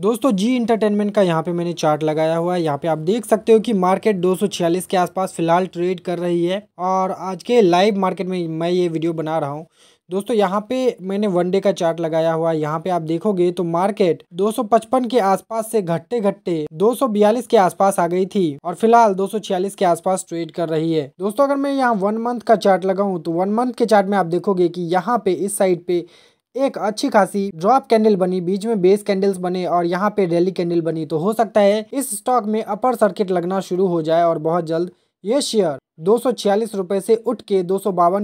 दोस्तों G entertainment का यहाँ पे मैंने चार्ट लगाया हुआ है यहाँ पे आप देख सकते हो कि मार्केट 246 के आसपास फिलहाल ट्रेड कर रही है और आज के लाइव मार्केट में मैं ये वीडियो बना रहा हूँ दोस्तों यहाँ पे मैंने वन डे का चार्ट लगाया हुआ है यहाँ पे आप देखोगे तो मार्केट 255 के आसपास से घटते घटते 242 के आसपास आ गई थी और फिलहाल 246 के आसपास ट्रेड कर रही है दोस्तों अगर मैं यहाँ वन मंथ का चार्ट लगाऊँ तो वन मंथ के चार्ट में आप देखोगे कि यहाँ पे इस साइड पे एक अच्छी खासी ड्रॉप कैंडल बनी बीच में बेस कैंडल्स बने और यहाँ पे रैली कैंडल बनी तो हो सकता है इस स्टॉक में अपर सर्किट लगना शुरू हो जाए और बहुत जल्द ये शेयर दो सौ से उठ के दो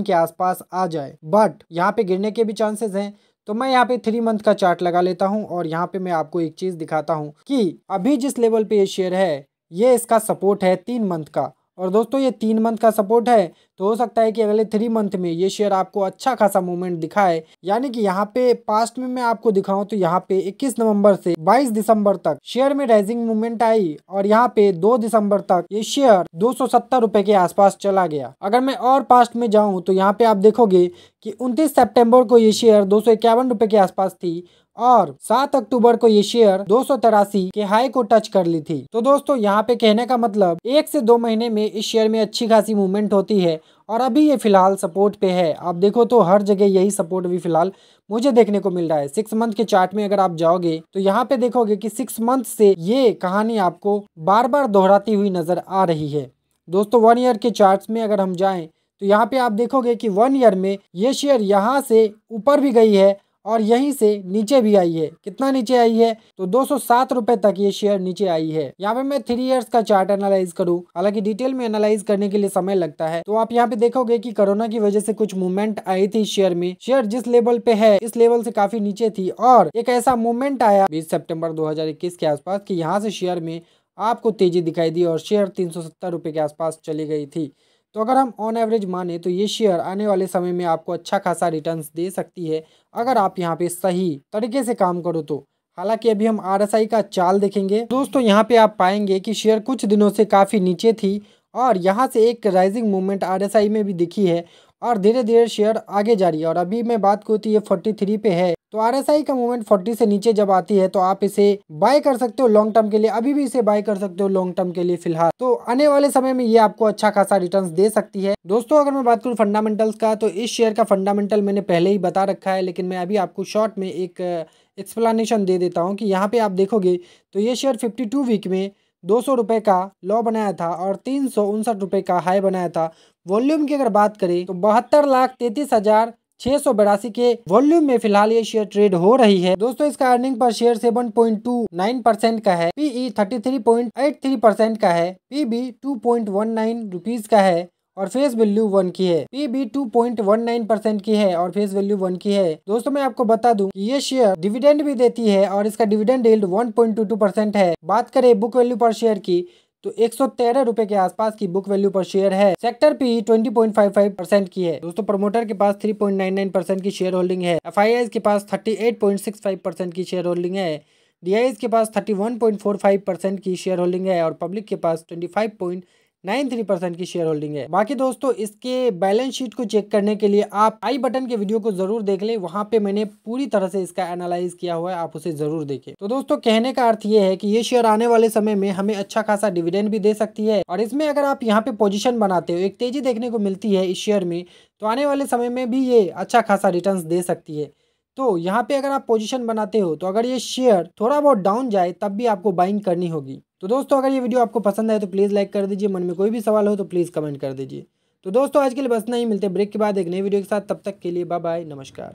के आसपास आ जाए बट यहाँ पे गिरने के भी चांसेस हैं तो मैं यहाँ पे थ्री मंथ का चार्ट लगा लेता हूँ और यहाँ पे मैं आपको एक चीज़ दिखाता हूँ कि अभी जिस लेवल पे ये शेयर है ये इसका सपोर्ट है तीन मंथ का और दोस्तों ये तीन मंथ का सपोर्ट है तो हो सकता है कि अगले थ्री मंथ में ये शेयर आपको अच्छा खासा मूवमेंट दिखाए यानी कि यहाँ पे पास्ट में मैं आपको दिखाऊं तो यहाँ पे 21 नवंबर से 22 दिसंबर तक शेयर में राइजिंग मूवमेंट आई और यहाँ पे 2 दिसंबर तक ये शेयर दो सौ के आसपास चला गया अगर मैं और पास्ट में जाऊँ तो यहाँ पे आप देखोगे की उन्तीस सेप्टेम्बर को ये शेयर दो रुपए के आसपास थी और 7 अक्टूबर को ये शेयर दो के हाई को टच कर ली थी तो दोस्तों यहाँ पे कहने का मतलब एक से दो महीने में इस शेयर में अच्छी खासी मूवमेंट होती है और अभी ये फिलहाल सपोर्ट पे है आप देखो तो हर जगह यही सपोर्ट अभी फिलहाल मुझे देखने को मिल रहा है सिक्स मंथ के चार्ट में अगर आप जाओगे तो यहाँ पे देखोगे कि सिक्स मंथ से ये कहानी आपको बार बार दोहराती हुई नजर आ रही है दोस्तों वन ईयर के चार्ट में अगर हम जाए तो यहाँ पे आप देखोगे कि वन ईयर में ये शेयर यहाँ से ऊपर भी गई है और यहीं से नीचे भी आई है कितना नीचे आई है तो दो सौ तक ये शेयर नीचे आई है यहाँ पे मैं थ्री इयर्स का चार्ट एनालाइज करूँ हालांकि डिटेल में एनालाइज करने के लिए समय लगता है तो आप यहाँ पे देखोगे की कोरोना की वजह से कुछ मूवमेंट आई थी शेयर में शेयर जिस लेवल पे है इस लेवल से काफी नीचे थी और एक ऐसा मूवमेंट आया बीस सेप्टेम्बर दो के आसपास की यहाँ से शेयर में आपको तेजी दिखाई दी और शेयर तीन सौ के आसपास चली गई थी तो अगर हम ऑन एवरेज माने तो ये शेयर आने वाले समय में आपको अच्छा खासा रिटर्न दे सकती है अगर आप यहाँ पे सही तरीके से काम करो तो हालांकि अभी हम आर का चाल देखेंगे दोस्तों यहाँ पे आप पाएंगे कि शेयर कुछ दिनों से काफ़ी नीचे थी और यहाँ से एक राइजिंग मूवमेंट आर में भी दिखी है और धीरे धीरे शेयर आगे जा रही है और अभी मैं बात करूँ तो ये फोर्टी थ्री पे है तो आई का मूवमेंट 40 से नीचे जब आती है तो आप इसे बाय कर सकते हो लॉन्ग टर्म के लिए अभी भी इसे बाय कर सकते हो लॉन्ग टर्म के लिए फिलहाल तो आने वाले समय में ये आपको अच्छा खासा रिटर्न दे सकती है दोस्तों अगर मैं बात करूँ फंडामेंटल्स का तो इस शेयर का फंडामेंटल मैंने पहले ही बता रखा है लेकिन मैं अभी आपको शॉर्ट में एक एक्सप्लानेशन uh, दे देता हूँ कि यहाँ पे आप देखोगे तो ये शेयर फिफ्टी वीक में दो सौ रुपये का लॉ बनाया था और तीन सौ उनसठ रुपये का हाई बनाया था वॉल्यूम की अगर बात करें तो बहत्तर लाख तैतीस हज़ार छह सौ के वॉल्यूम में फिलहाल ये शेयर ट्रेड हो रही है दोस्तों इसका अर्निंग पर share seven point two nine percent का है PE thirty three point eight three percent का है PB two point one nine rupees का है और फेस वैल्यू वन की है P B two point one nine percent की है और फेस वैल्यू वन की है दोस्तों मैं आपको बता दूं कि ये शेयर डिविडेंड भी देती है और इसका डिविडेंड टू 1.22 परसेंट है बात करें बुक वैल्यू पर शेयर की तो एक सौ के आसपास की बुक वैल्यू पर शेयर है सेक्टर पी 20.55 परसेंट की है दोस्तों प्रमोटर के पास 3.99 परसेंट की शेयर होल्डिंग है एफ के पास 38.65 परसेंट की शेयर होल्डिंग है डी के पास 31.45 परसेंट की शेयर होल्डिंग है और पब्लिक के पास 25. नाइन थ्री परसेंट की शेयर होल्डिंग है बाकी दोस्तों इसके बैलेंस शीट को चेक करने के लिए आप आई बटन के वीडियो को जरूर देख लें वहाँ पे मैंने पूरी तरह से इसका एनालाइज किया हुआ है आप उसे जरूर देखें तो दोस्तों कहने का अर्थ ये है कि ये शेयर आने वाले समय में हमें अच्छा खासा डिविडेंड भी दे सकती है और इसमें अगर आप यहाँ पे पोजिशन बनाते हो एक तेजी देखने को मिलती है इस शेयर में तो आने वाले समय में भी ये अच्छा खासा रिटर्न दे सकती है तो यहाँ पे अगर आप पोजिशन बनाते हो तो अगर ये शेयर थोड़ा बहुत डाउन जाए तब भी आपको बाइंग करनी होगी तो दोस्तों अगर ये वीडियो आपको पसंद आए तो प्लीज़ लाइक कर दीजिए मन में कोई भी सवाल हो तो प्लीज़ कमेंट कर दीजिए तो दोस्तों आज के लिए बस नहीं मिलते ब्रेक के बाद एक नई वीडियो के साथ तब तक के लिए बाय बाय नमस्कार